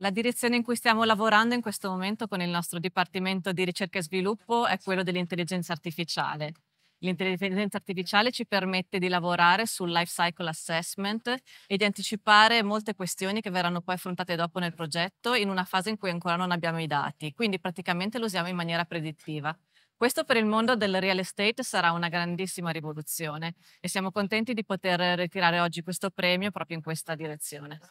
La direzione in cui stiamo lavorando in questo momento con il nostro Dipartimento di Ricerca e Sviluppo è quella dell'intelligenza artificiale. L'intelligenza artificiale ci permette di lavorare sul life cycle assessment e di anticipare molte questioni che verranno poi affrontate dopo nel progetto in una fase in cui ancora non abbiamo i dati, quindi praticamente lo usiamo in maniera predittiva. Questo per il mondo del real estate sarà una grandissima rivoluzione e siamo contenti di poter ritirare oggi questo premio proprio in questa direzione.